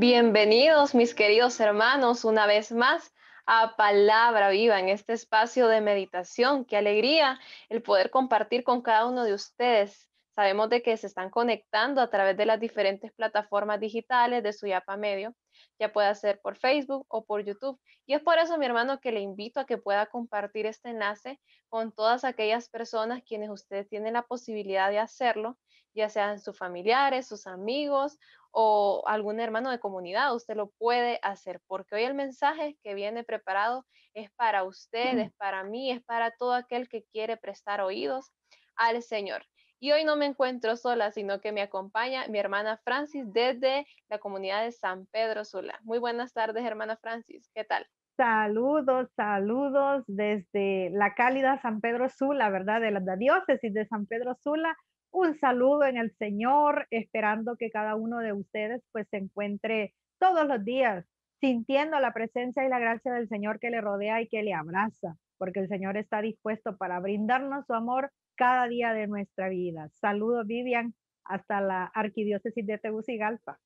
Bienvenidos mis queridos hermanos una vez más a Palabra Viva en este espacio de meditación. Qué alegría el poder compartir con cada uno de ustedes. Sabemos de que se están conectando a través de las diferentes plataformas digitales de su YAPA Medio, ya puede ser por Facebook o por YouTube. Y es por eso, mi hermano, que le invito a que pueda compartir este enlace con todas aquellas personas quienes ustedes tienen la posibilidad de hacerlo ya sean sus familiares, sus amigos o algún hermano de comunidad, usted lo puede hacer, porque hoy el mensaje que viene preparado es para ustedes, para mí, es para todo aquel que quiere prestar oídos al Señor. Y hoy no me encuentro sola, sino que me acompaña mi hermana Francis desde la comunidad de San Pedro Sula. Muy buenas tardes, hermana Francis. ¿Qué tal? Saludos, saludos desde la cálida San Pedro Sula, ¿verdad? de la diócesis de San Pedro Sula un saludo en el Señor, esperando que cada uno de ustedes pues se encuentre todos los días sintiendo la presencia y la gracia del Señor que le rodea y que le abraza, porque el Señor está dispuesto para brindarnos su amor cada día de nuestra vida. Saludos, Vivian, hasta la Arquidiócesis de Tegucigalpa.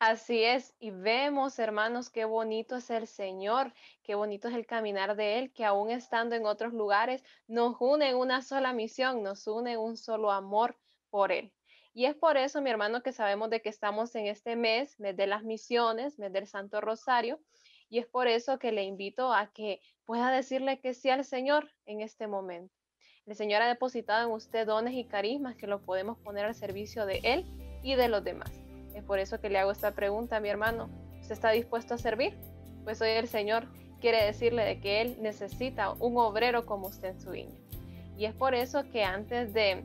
Así es, y vemos, hermanos, qué bonito es el Señor, qué bonito es el caminar de Él, que aún estando en otros lugares, nos une en una sola misión, nos une un solo amor por Él. Y es por eso, mi hermano, que sabemos de que estamos en este mes, mes de las misiones, mes del Santo Rosario, y es por eso que le invito a que pueda decirle que sí al Señor en este momento. El Señor ha depositado en usted dones y carismas que los podemos poner al servicio de Él y de los demás por eso que le hago esta pregunta a mi hermano. ¿Se está dispuesto a servir? Pues hoy el Señor quiere decirle de que Él necesita un obrero como usted en su viña. Y es por eso que antes de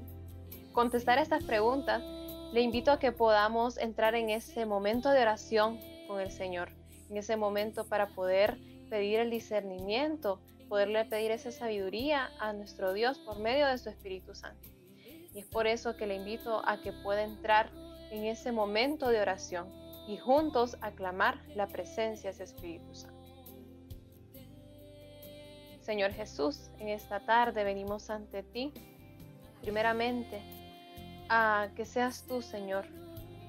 contestar estas preguntas, le invito a que podamos entrar en ese momento de oración con el Señor, en ese momento para poder pedir el discernimiento, poderle pedir esa sabiduría a nuestro Dios por medio de su Espíritu Santo. Y es por eso que le invito a que pueda entrar en ese momento de oración y juntos aclamar la presencia de Espíritu Santo. Señor Jesús, en esta tarde venimos ante ti, primeramente, a que seas tú, Señor,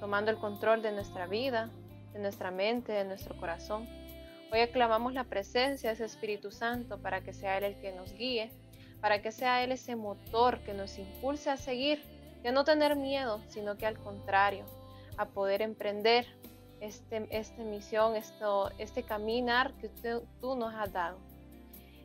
tomando el control de nuestra vida, de nuestra mente, de nuestro corazón. Hoy aclamamos la presencia de ese Espíritu Santo para que sea Él el que nos guíe, para que sea Él ese motor que nos impulse a seguir y no tener miedo, sino que al contrario, a poder emprender esta este misión, esto, este caminar que tú, nos has dado.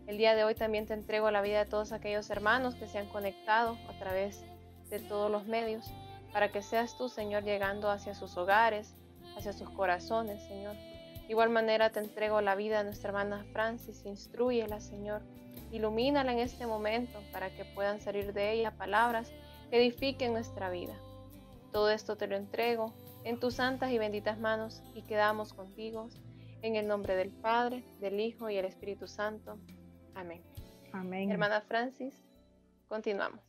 El día de hoy también te entrego la vida de todos aquellos hermanos que se han conectado a través de todos los medios, para que seas tú, Señor, llegando hacia sus hogares, hacia sus corazones, Señor. De igual manera te entrego la vida de nuestra hermana Francis, instruyela, Señor. Ilumínala en este momento para que puedan salir de ella palabras edifique nuestra vida. Todo esto te lo entrego en tus santas y benditas manos y quedamos contigo en el nombre del Padre, del Hijo y del Espíritu Santo. Amén. Amén. Hermana Francis, continuamos.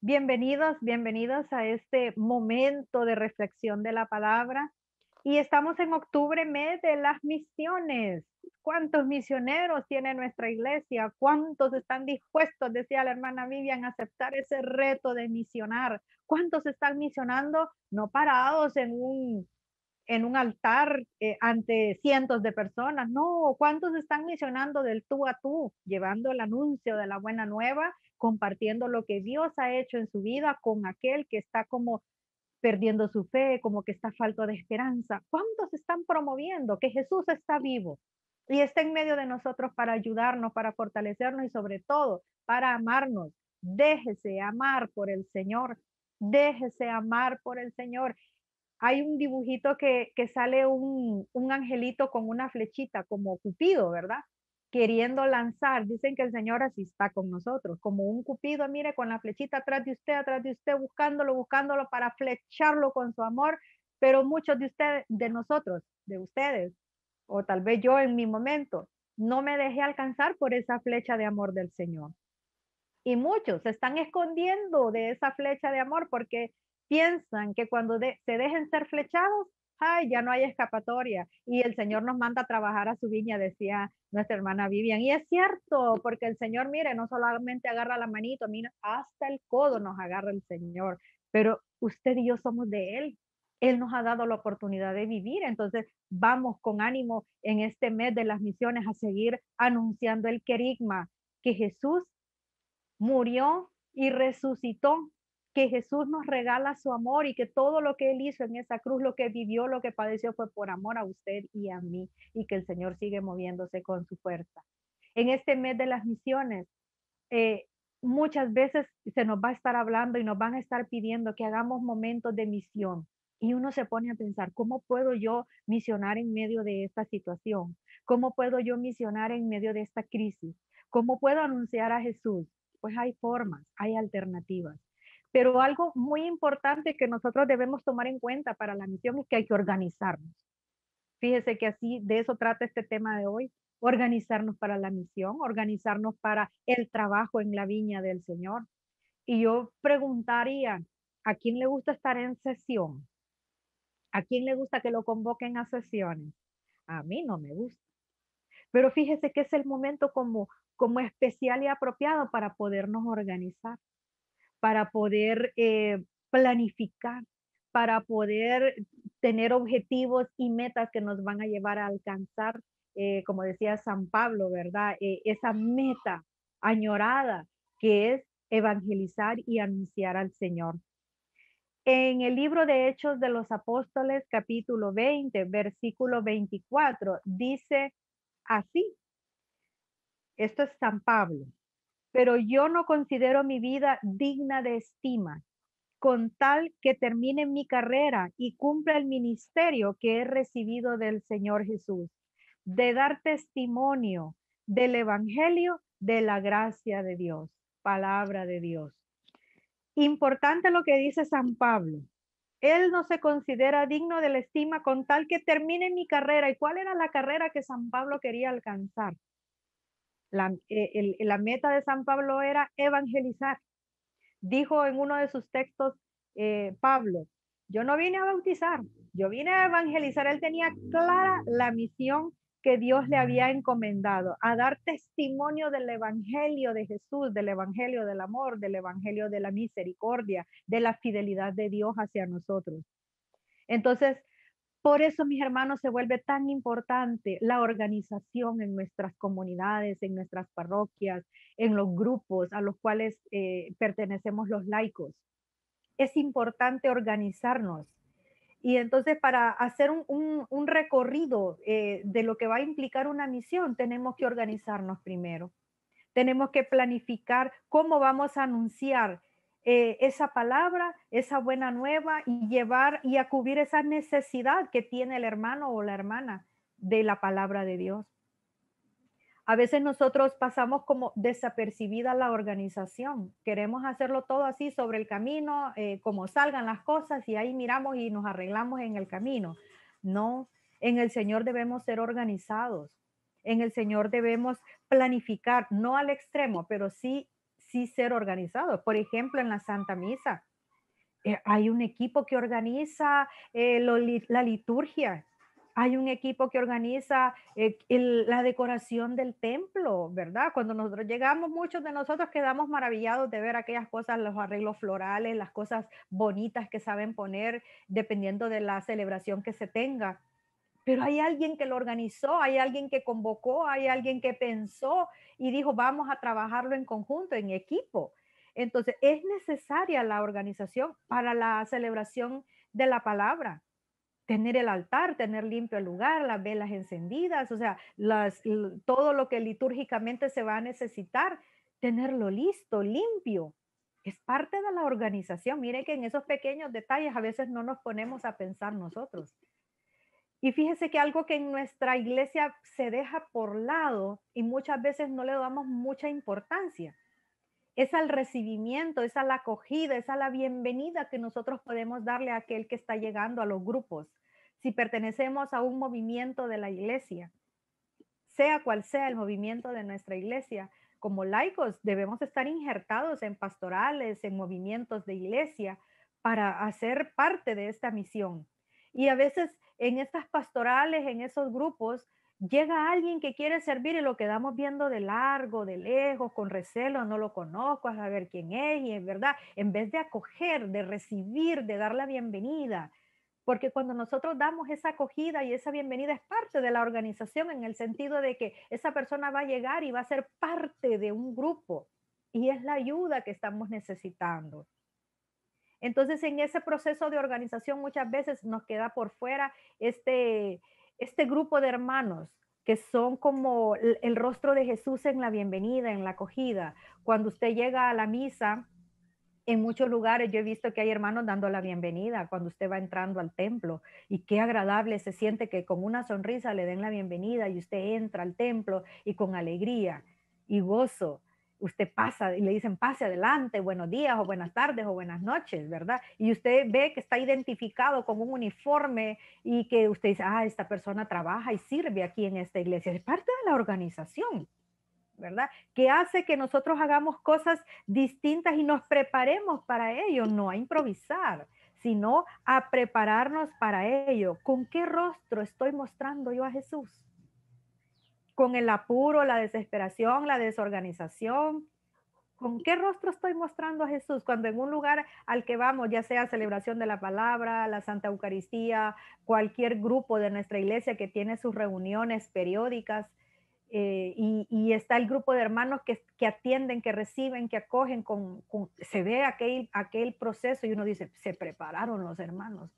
Bienvenidos, bienvenidos a este momento de reflexión de la palabra. Y estamos en octubre, mes de las misiones. ¿Cuántos misioneros tiene nuestra iglesia? ¿Cuántos están dispuestos, decía la hermana Vivian, a aceptar ese reto de misionar? ¿Cuántos están misionando no parados en un, en un altar eh, ante cientos de personas? No, ¿cuántos están misionando del tú a tú, llevando el anuncio de la buena nueva, compartiendo lo que Dios ha hecho en su vida con aquel que está como perdiendo su fe, como que está falto de esperanza. ¿Cuántos están promoviendo que Jesús está vivo? y está en medio de nosotros para ayudarnos, para fortalecernos y sobre todo para amarnos. Déjese amar por el Señor, déjese amar por el Señor. Hay un dibujito que, sale un, un angelito con una flechita como Cupido, ¿verdad? Queriendo lanzar, dicen que el Señor así está con nosotros, como un Cupido, mire, con la flechita atrás de usted, atrás de usted, buscándolo, buscándolo para flecharlo con su amor, pero muchos de ustedes, de nosotros, de ustedes, o tal vez yo en mi momento no me dejé alcanzar por esa flecha de amor del Señor. Y muchos se están escondiendo de esa flecha de amor porque piensan que cuando se dejen ser flechados, ay, ya no hay escapatoria. Y el Señor nos manda a trabajar a su viña, decía nuestra hermana Vivian. Y es cierto, porque el Señor, mire, no solamente agarra la manito, mira, hasta el codo nos agarra el Señor. Pero usted y yo somos de Él. Él nos ha dado la oportunidad de vivir, entonces vamos con ánimo en este mes de las misiones a seguir anunciando el querigma, que Jesús murió y resucitó, que Jesús nos regala su amor y que todo lo que Él hizo en esa cruz, lo que vivió, lo que padeció fue por amor a usted y a mí, y que el Señor sigue moviéndose con su fuerza. En este mes de las misiones, eh, muchas veces se nos va a estar hablando y nos van a estar pidiendo que hagamos momentos de misión, y uno se pone a pensar, ¿cómo puedo yo misionar en medio de esta situación? ¿Cómo puedo yo misionar en medio de esta crisis? ¿Cómo puedo anunciar a Jesús? Pues hay formas, hay alternativas. Pero algo muy importante que nosotros debemos tomar en cuenta para la misión es que hay que organizarnos. Fíjese que así de eso trata este tema de hoy, organizarnos para la misión, organizarnos para el trabajo en la viña del Señor. Y yo preguntaría, ¿a quién le gusta estar en sesión? ¿A quién le gusta que lo convoquen a sesiones? A mí no me gusta. Pero fíjese que es el momento como, como especial y apropiado para podernos organizar, para poder eh, planificar, para poder tener objetivos y metas que nos van a llevar a alcanzar, eh, como decía San Pablo, ¿verdad? Eh, esa meta añorada que es evangelizar y anunciar al Señor en el libro de Hechos de los Apóstoles, capítulo 20, versículo 24, dice así, esto es San Pablo, pero yo no considero mi vida digna de estima, con tal que termine mi carrera y cumpla el ministerio que he recibido del Señor Jesús, de dar testimonio del Evangelio de la gracia de Dios, palabra de Dios. Importante lo que dice San Pablo. Él no se considera digno de la estima con tal que termine mi carrera. ¿Y cuál era la carrera que San Pablo quería alcanzar? La, eh, meta de San Pablo era evangelizar. Dijo en uno de sus textos eh, Pablo, yo no vine a bautizar, yo vine a evangelizar. Él tenía clara la misión que Dios le había mm. encomendado, a dar testimonio del Evangelio de Jesús, del Evangelio del amor, del Evangelio de la misericordia, de la fidelidad de Dios hacia nosotros. Entonces, por eso, mis hermanos, se vuelve tan importante la organización en nuestras comunidades, en nuestras parroquias, en los grupos a los cuales eh, pertenecemos los laicos. Es importante organizarnos y entonces para hacer un, recorrido eh, de lo que va a implicar una misión, tenemos que organizarnos primero. Tenemos que planificar cómo vamos a anunciar eh, esa palabra, esa buena nueva y llevar y a esa necesidad que tiene el hermano o la hermana de la palabra de Dios. A veces nosotros pasamos como desapercibida la organización. Queremos hacerlo todo así sobre el camino, eh, como salgan las cosas y ahí miramos y nos arreglamos en el camino. No, en el Señor debemos ser organizados. En el Señor debemos planificar, no al extremo, pero sí, sí ser organizados. Por ejemplo, en la Santa Misa, eh, hay un equipo que organiza eh, la liturgia hay un equipo que organiza eh, la decoración del templo, ¿verdad? Cuando nosotros llegamos, muchos de nosotros quedamos maravillados de ver aquellas cosas, los arreglos florales, las cosas bonitas que saben poner dependiendo de la celebración que se tenga. Pero hay alguien que lo organizó, hay alguien que convocó, hay alguien que pensó y dijo, vamos a trabajarlo en conjunto, en equipo. Entonces, es necesaria la organización para la celebración de la palabra tener el altar, tener limpio el lugar, las velas encendidas, o sea, todo lo que litúrgicamente se va a necesitar, tenerlo listo, limpio. Es parte de la organización. Mire que en esos pequeños detalles a veces no nos ponemos a pensar nosotros. Y fíjese que algo que en nuestra iglesia se deja por lado y muchas veces no le damos mucha importancia es al recibimiento, es a la acogida, es a la bienvenida que nosotros podemos darle a aquel que está llegando a los grupos, si pertenecemos a un movimiento de la iglesia, sea cual sea el movimiento de nuestra iglesia. Como laicos debemos estar injertados en pastorales, en movimientos de iglesia, para hacer parte de esta misión. Y a veces en estas pastorales, en esos grupos, llega alguien que quiere servir y lo quedamos viendo de largo, de lejos, con recelo, no lo conozco, a saber quién es, y es verdad, en vez de acoger, de recibir, de dar la bienvenida, porque cuando nosotros damos esa acogida y esa bienvenida es parte de la organización en el sentido de que esa persona va a llegar y va a ser parte de un grupo y es la ayuda que estamos necesitando. Entonces, en ese proceso de organización muchas veces nos queda por fuera este, este grupo de hermanos que son como el, rostro de Jesús en la bienvenida, en la acogida. Cuando usted llega a la misa, en muchos lugares yo he visto que hay hermanos dando la bienvenida cuando usted va entrando al templo y qué agradable se siente que con una sonrisa le den la bienvenida y usted entra al templo y con alegría y gozo usted pasa y le dicen pase adelante, buenos días o buenas tardes o buenas noches, ¿verdad? Y usted ve que está identificado con un uniforme y que usted dice, ah, esta persona trabaja y sirve aquí en esta iglesia, es parte de la organización. ¿verdad? Que hace que nosotros hagamos cosas distintas y nos preparemos para ello, no a improvisar, sino a prepararnos para ello. ¿Con qué rostro estoy mostrando yo a Jesús? con el apuro, la desesperación, la desorganización. ¿Con qué rostro estoy mostrando a Jesús cuando en un lugar al que vamos, ya sea celebración de la palabra, la Santa Eucaristía, cualquier grupo de nuestra iglesia que tiene sus reuniones periódicas, eh, y, está el grupo de hermanos que, atienden, que reciben, que acogen, con, se ve aquel proceso y uno dice, se prepararon los hermanos,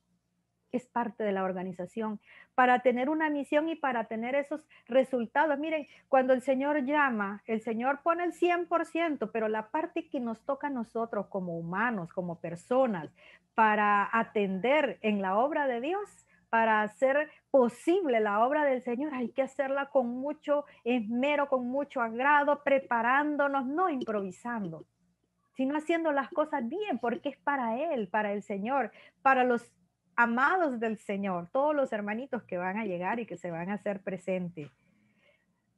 es parte de la organización, para tener una misión y para tener esos resultados. Miren, cuando el Señor llama, el Señor pone el 100%, pero la parte que nos toca a nosotros como humanos, como personas, para atender en la obra de Dios, para hacer posible la obra del Señor, hay que hacerla con mucho esmero, con mucho agrado, preparándonos, no improvisando sino haciendo las cosas bien, porque es para Él, para el Señor, para los amados del Señor, todos los hermanitos que van a llegar y que se van a hacer presentes.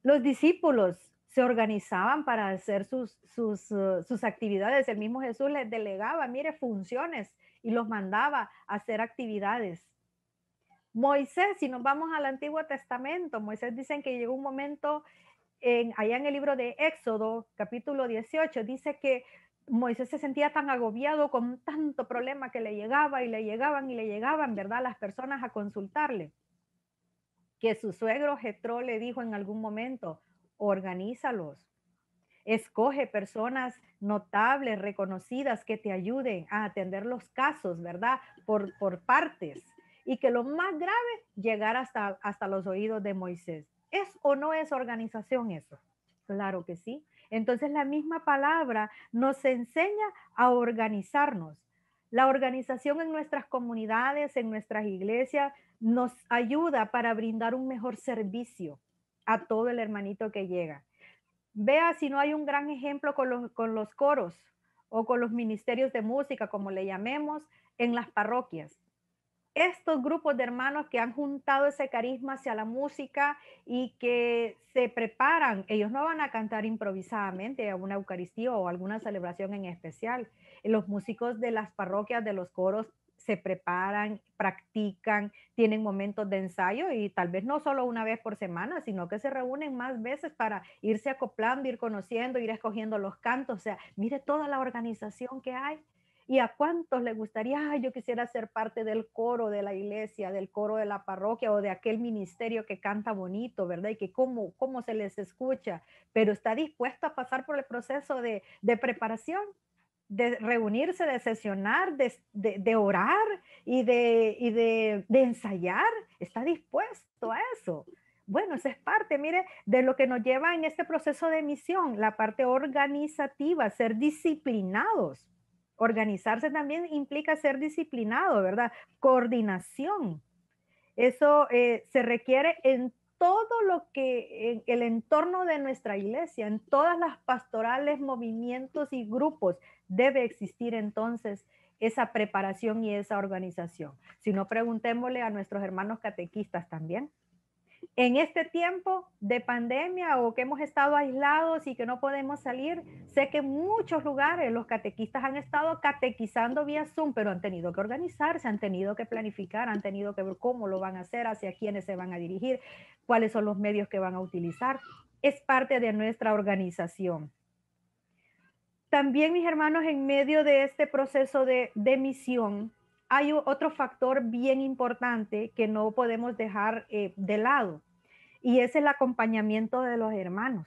Los discípulos se organizaban para hacer sus, sus, uh, sus actividades. El mismo Jesús les delegaba, mire, funciones y los mandaba a hacer actividades. Moisés, si nos vamos al Antiguo Testamento, Moisés dicen que llegó un momento en, allá en el libro de Éxodo, capítulo 18, dice que Moisés se sentía tan agobiado con tanto problema que le llegaba y le llegaban y le llegaban, ¿verdad? Las personas a consultarle. Que su suegro Jetro le dijo en algún momento, organízalos, escoge personas notables, reconocidas, que te ayuden a atender los casos, ¿verdad? Por, por partes. Y que lo más grave, llegar hasta, hasta los oídos de Moisés. ¿Es o no es organización eso? Claro que sí. Entonces la misma palabra nos enseña a organizarnos. La organización en nuestras comunidades, en nuestras iglesias, nos ayuda para brindar un mejor servicio a todo el hermanito que llega. Vea si no hay un gran ejemplo con los, coros o con los ministerios de música, como le llamemos, en las parroquias estos grupos de hermanos que han juntado ese carisma hacia la música y que se preparan, ellos no van a cantar improvisadamente a una Eucaristía o alguna celebración en especial. Los músicos de las parroquias, de los coros, se preparan, practican, tienen momentos de ensayo y tal vez no solo una vez por semana, sino que se reúnen más veces para irse acoplando, ir conociendo, ir escogiendo los cantos. O sea, mire toda la organización que hay ¿Y a cuántos le gustaría, yo quisiera ser parte del coro de la iglesia, del coro de la parroquia o de aquel ministerio que canta bonito, ¿verdad? Y que cómo, cómo se les escucha, pero está dispuesto a pasar por el proceso de, de preparación, de reunirse, de sesionar, de, de, orar y, de, y de, de ensayar. Está dispuesto a eso. Bueno, esa es parte, mire, de lo que nos lleva en este proceso de misión, la parte organizativa, ser disciplinados Organizarse también implica ser disciplinado, ¿verdad? Coordinación. Eso eh, se requiere en todo lo que, en el entorno de nuestra iglesia, en todas las pastorales, movimientos y grupos, debe existir entonces esa preparación y esa organización. Si no, preguntémosle a nuestros hermanos catequistas también en este tiempo de pandemia o que hemos estado aislados y que no podemos salir, sé que en muchos lugares los catequistas han estado catequizando vía Zoom, pero han tenido que organizarse, han tenido que planificar, han tenido que ver cómo lo van a hacer, hacia quiénes se van a dirigir, cuáles son los medios que van a utilizar. Es parte de nuestra organización. También, mis hermanos, en medio de este proceso de, de hay otro factor bien importante que no podemos dejar eh, de lado y es el acompañamiento de los hermanos.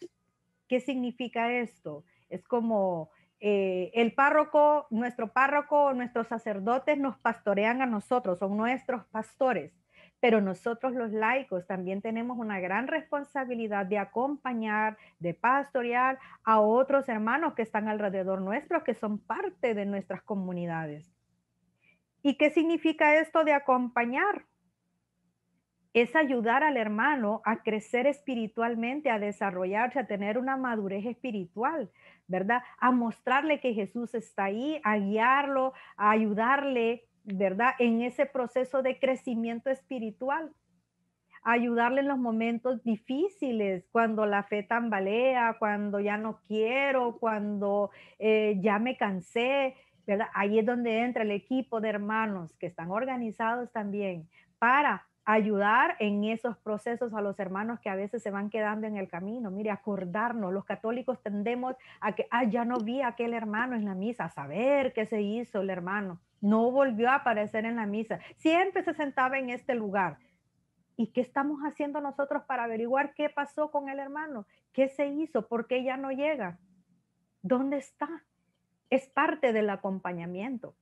¿Qué significa esto? Es como eh, el párroco, nuestro párroco, nuestros sacerdotes nos pastorean a nosotros, son nuestros pastores, pero nosotros los laicos también tenemos una gran responsabilidad de acompañar, de pastorear a otros hermanos que están alrededor nuestro, que son parte de nuestras comunidades. ¿Y qué significa esto de acompañar? Es ayudar al hermano a crecer espiritualmente, a desarrollarse, a tener una madurez espiritual, ¿verdad? A mostrarle que Jesús está ahí, a guiarlo, a ayudarle, ¿verdad? En ese proceso de crecimiento espiritual ayudarle en los momentos difíciles, cuando la fe tambalea, cuando ya no quiero, cuando eh, ya me cansé, Ahí es donde entra el equipo de hermanos que están organizados también para ayudar en esos procesos a los hermanos que a veces se van quedando en el camino. Mire, acordarnos, los católicos tendemos a que, ah, ya no vi a aquel hermano en la misa, a saber qué se hizo el hermano. No volvió a aparecer en la misa. Siempre se sentaba en este lugar. ¿Y qué estamos haciendo nosotros para averiguar qué pasó con el hermano? ¿Qué se hizo? ¿Por qué ya no llega? ¿Dónde está? es parte del acompañamiento,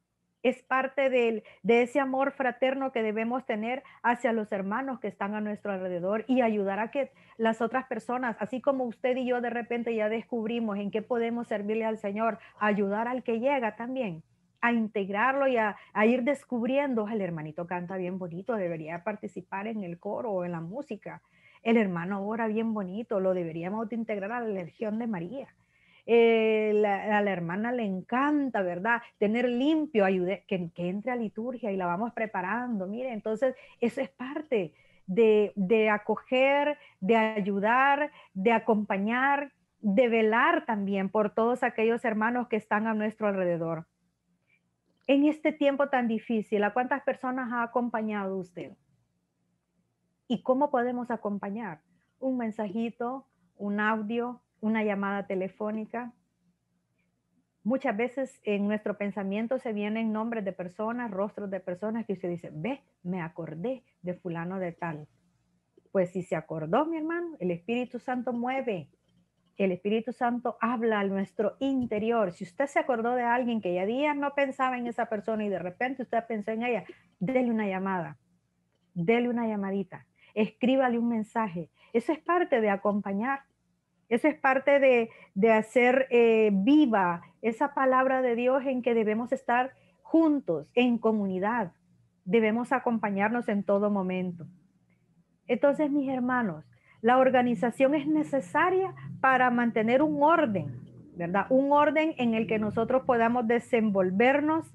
es parte de ese amor fraterno que debemos tener hacia los hermanos que están a nuestro alrededor y ayudar a que las otras personas, así como usted y yo de repente ya descubrimos en qué podemos servirle al Señor, ayudar al que llega también a integrarlo y a, ir descubriendo, el hermanito canta bien bonito, debería participar en el coro o en la música, el hermano ora bien bonito, lo deberíamos de integrar a la Legión de María eh, la, a la hermana le encanta, ¿verdad? Tener limpio, ayude, que, entre a liturgia y la vamos preparando, mire, entonces eso es parte de, de acoger, de ayudar, de acompañar, de velar también por todos aquellos hermanos que están a nuestro alrededor. En este tiempo tan difícil, ¿a cuántas personas ha acompañado usted? ¿Y cómo podemos acompañar? Un mensajito, un audio, una llamada telefónica. Muchas veces en nuestro pensamiento se vienen nombres de personas, rostros de personas que usted dice, ve, me acordé de fulano de tal. Pues si se acordó, mi hermano, el Espíritu Santo mueve, el Espíritu Santo habla a nuestro interior. Si usted se acordó de alguien que ya días no pensaba en esa persona y de repente usted pensó en ella, déle una llamada, déle una llamadita, escríbale un mensaje. Eso es parte de acompañar eso es parte de, hacer eh, viva esa palabra de Dios en que debemos estar juntos, en comunidad. Debemos acompañarnos en todo momento. Entonces, mis hermanos, la organización es necesaria para mantener un orden, ¿verdad? Un orden en el que nosotros podamos desenvolvernos,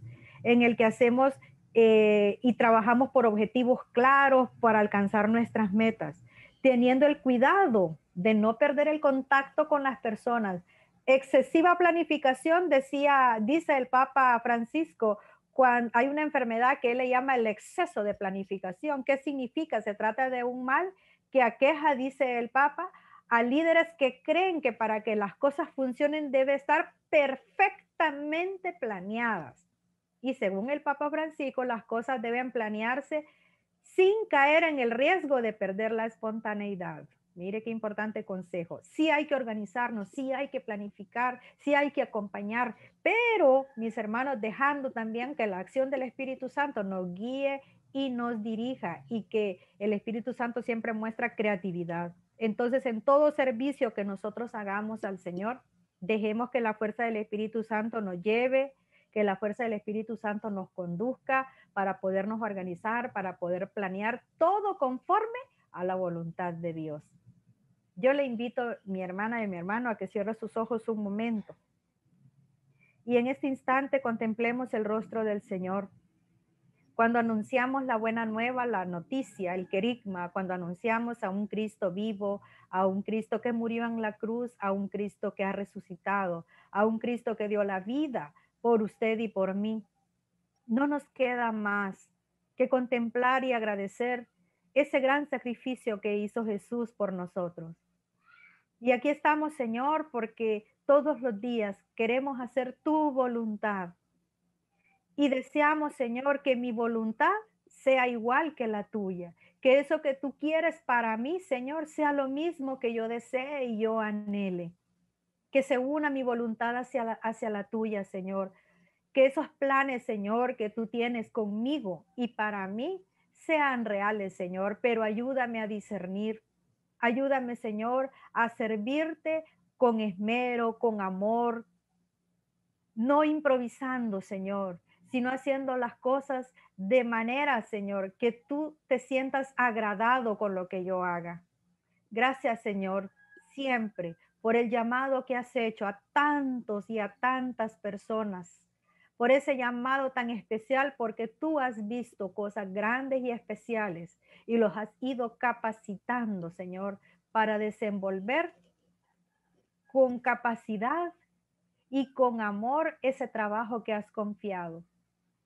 en el que hacemos eh, y trabajamos por objetivos claros para alcanzar nuestras metas, teniendo el cuidado de no perder el contacto con las personas. Excesiva planificación, decía, dice el Papa Francisco, cuando hay una enfermedad que él le llama el exceso de planificación. ¿Qué significa? Se trata de un mal que aqueja, dice el Papa, a líderes que creen que para que las cosas funcionen debe estar perfectamente planeadas. Y según el Papa Francisco, las cosas deben planearse sin caer en el riesgo de perder la espontaneidad. Mire qué importante consejo. Sí hay que organizarnos, sí hay que planificar, sí hay que acompañar, pero mis hermanos, dejando también que la acción del Espíritu Santo nos guíe y nos dirija y que el Espíritu Santo siempre muestra creatividad. Entonces, en todo servicio que nosotros hagamos al Señor, dejemos que la fuerza del Espíritu Santo nos lleve, que la fuerza del Espíritu Santo nos conduzca para podernos organizar, para poder planear todo conforme a la voluntad de Dios. Yo le invito a mi hermana y mi hermano a que cierre sus ojos un momento. Y en este instante contemplemos el rostro del Señor. Cuando anunciamos la buena nueva, la noticia, el querigma, cuando anunciamos a un Cristo vivo, a un Cristo que murió en la cruz, a un Cristo que ha resucitado, a un Cristo que dio la vida por usted y por mí, no nos queda más que contemplar y agradecer ese gran sacrificio que hizo Jesús por nosotros. Y aquí estamos, Señor, porque todos los días queremos hacer tu voluntad. Y deseamos, Señor, que mi voluntad sea igual que la tuya. Que eso que tú quieres para mí, Señor, sea lo mismo que yo desee y yo anhele. Que se una mi voluntad hacia hacia la tuya, Señor. Que esos planes, Señor, que tú tienes conmigo y para mí sean reales, Señor, pero ayúdame a discernir Ayúdame, Señor, a servirte con esmero, con amor, no improvisando, Señor, sino haciendo las cosas de manera, Señor, que tú te sientas agradado con lo que yo haga. Gracias, Señor, siempre por el llamado que has hecho a tantos y a tantas personas por ese llamado tan especial, porque tú has visto cosas grandes y especiales y los has ido capacitando, Señor, para desenvolver con capacidad y con amor ese trabajo que has confiado.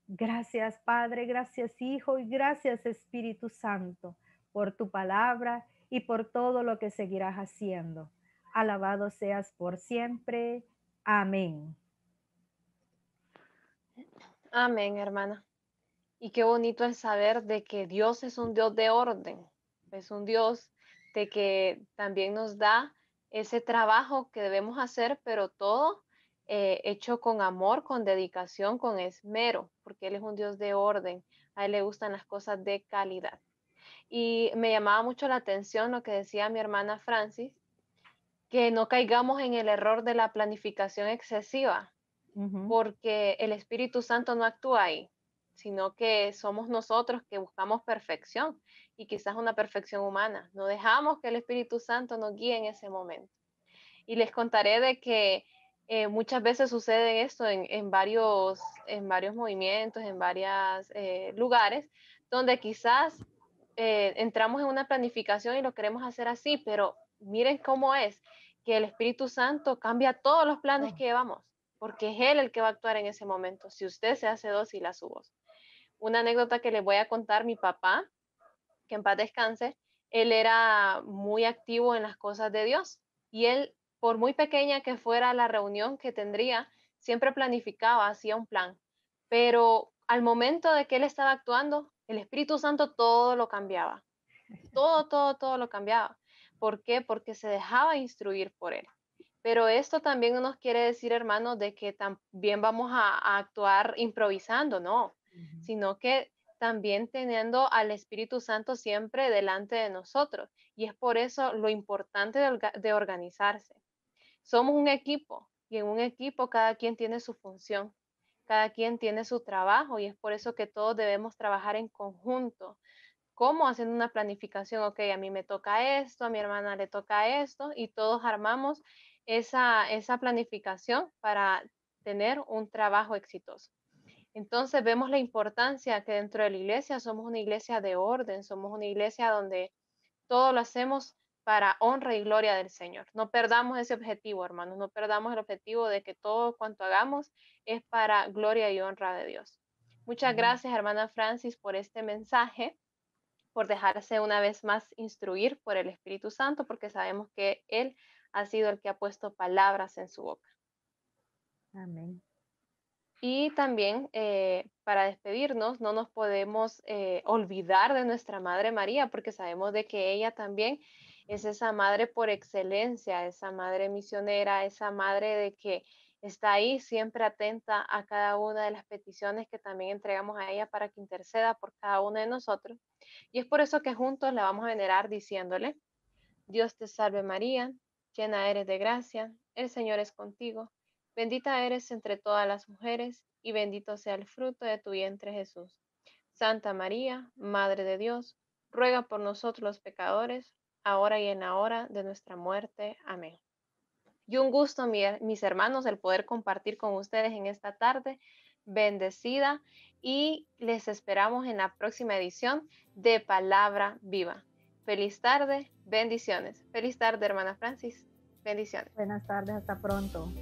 Gracias Padre, gracias Hijo y gracias Espíritu Santo por tu palabra y por todo lo que seguirás haciendo. Alabado seas por siempre. Amén. Amén, hermana. Y qué bonito el saber de que Dios es un Dios de orden, es un Dios de que también nos da ese trabajo que debemos hacer, pero todo eh, hecho con amor, con dedicación, con esmero, porque Él es un Dios de orden, a Él le gustan las cosas de calidad. Y me llamaba mucho la atención lo que decía mi hermana Francis, que no caigamos en el error de la planificación excesiva, porque el Espíritu Santo no actúa ahí, sino que somos nosotros que buscamos perfección y quizás una perfección humana. No dejamos que el Espíritu Santo nos guíe en ese momento. Y les contaré de que eh, muchas veces sucede esto en, varios, en varios movimientos, en varios eh, lugares, donde quizás eh, entramos en una planificación y lo queremos hacer así, pero miren cómo es que el Espíritu Santo cambia todos los planes oh. que llevamos porque es él el que va a actuar en ese momento, si usted se hace dócil a su voz. Una anécdota que le voy a contar, mi papá, que en paz descanse, él era muy activo en las cosas de Dios y él, por muy pequeña que fuera la reunión que tendría, siempre planificaba, hacía un plan, pero al momento de que él estaba actuando, el Espíritu Santo todo lo cambiaba, todo, todo, todo lo cambiaba. ¿Por qué? Porque se dejaba instruir por él. Pero esto también nos quiere decir, hermanos, de que también vamos a, actuar improvisando, ¿no? Sino que también teniendo al Espíritu Santo siempre delante de nosotros. Y es por eso lo importante de, de organizarse. Somos un equipo y en un equipo cada quien tiene su función, cada quien tiene su trabajo y es por eso que todos debemos trabajar en conjunto. ¿Cómo? Haciendo una planificación, ok, a mí me toca esto, a mi hermana le toca esto y todos armamos esa, esa planificación para tener un trabajo exitoso. Entonces vemos la importancia que dentro de la iglesia somos una iglesia de orden, somos una iglesia donde todo lo hacemos para honra y gloria del Señor. No perdamos ese objetivo, hermanos, no perdamos el objetivo de que todo cuanto hagamos es para gloria y honra de Dios. Muchas gracias, hermana Francis, por este mensaje, por dejarse una vez más instruir por el Espíritu Santo, porque sabemos que Él ha sido el que ha puesto palabras en su boca. Amén. Y también eh, para despedirnos, no nos podemos eh, olvidar de nuestra Madre María, porque sabemos de que ella también es esa madre por excelencia, esa madre misionera, esa madre de que está ahí siempre atenta a cada una de las peticiones que también entregamos a ella para que interceda por cada uno de nosotros. Y es por eso que juntos la vamos a venerar diciéndole, Dios te salve María llena eres de gracia, el Señor es contigo, bendita eres entre todas las mujeres, y bendito sea el fruto de tu vientre Jesús. Santa María, Madre de Dios, ruega por nosotros los pecadores, ahora y en la hora de nuestra muerte. Amén. Y un gusto, mis hermanos, el poder compartir con ustedes en esta tarde bendecida y les esperamos en la próxima edición de Palabra Viva. Feliz tarde, bendiciones. Feliz tarde, hermana Francis. Bendiciones. Buenas tardes, hasta pronto.